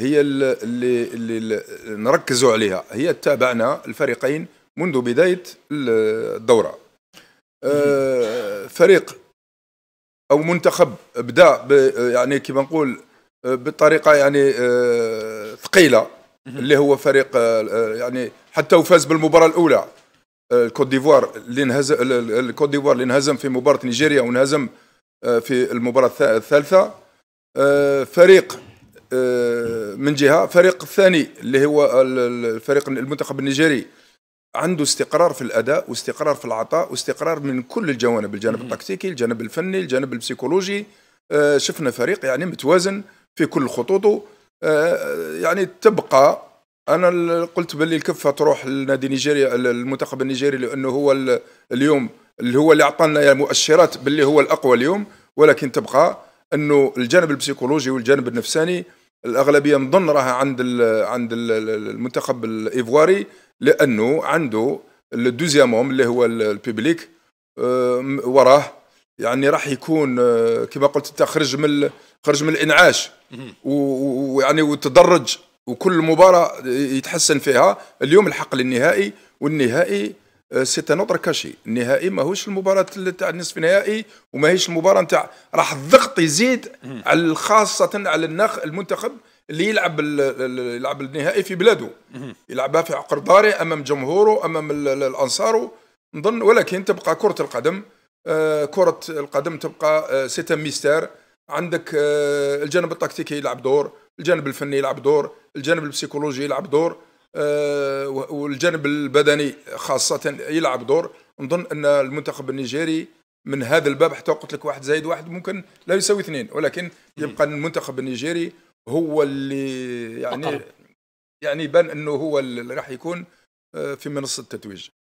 هي اللي اللي نركزوا عليها هي تابعنا الفريقين منذ بدايه الدوره آه، فريق او منتخب بدا يعني كيما نقول بطريقه يعني آه، ثقيله اللي هو فريق آه، يعني حتى وفاز بالمباراه الاولى الكوت ديفوار اللي انهزم الكوت ديفوار اللي انهزم في مباراه نيجيريا وانهزم في المباراه الثالثه فريق آه، من جهه الفريق الثاني اللي هو الفريق المنتخب النيجيري عنده استقرار في الاداء واستقرار في العطاء واستقرار من كل الجوانب الجانب التكتيكي الجانب الفني الجانب البسيكولوجي آه، شفنا فريق يعني متوازن في كل خطوطه آه، يعني تبقى انا قلت باللي الكفه تروح لنادي نيجيريا المنتخب النيجيري لانه هو اليوم اللي هو اللي اعطانا يعني مؤشرات باللي هو الاقوى اليوم ولكن تبقى انه الجانب البسيكولوجي والجانب النفساني الاغلبيه نظن راها عند الـ عند الـ المنتخب الايفواري لانه عنده الدوزيام هوم اللي هو البيبليك آه، وراه يعني راح يكون آه، كما قلت انت خرج من خرج من الانعاش ويعني وتدرج وكل مباراه يتحسن فيها اليوم الحق للنهائي والنهائي سي ان اوتر كاشي النهائي ماهوش المباراه تاع النصف النهائي وماهيش المباراه نتاع راح الضغط يزيد على خاصه على النخ المنتخب اللي يلعب يلعب النهائي في بلاده يلعبها في عقر داره امام جمهوره امام الانصار نظن ولكن تبقى كره القدم أه، كره القدم تبقى أه، سيتا ميستير عندك أه، الجانب التكتيكي يلعب دور الجانب الفني يلعب دور الجانب البسيكولوجي يلعب دور آه، والجانب البدني خاصة يلعب دور نظن أن المنتخب النيجيري من هذا الباب حتى قلت لك واحد زائد واحد ممكن لا يساوي اثنين ولكن يبقى المنتخب النيجيري هو اللي يعني أقرب. يعني بان انه هو اللي راح يكون آه، في منصه التتويج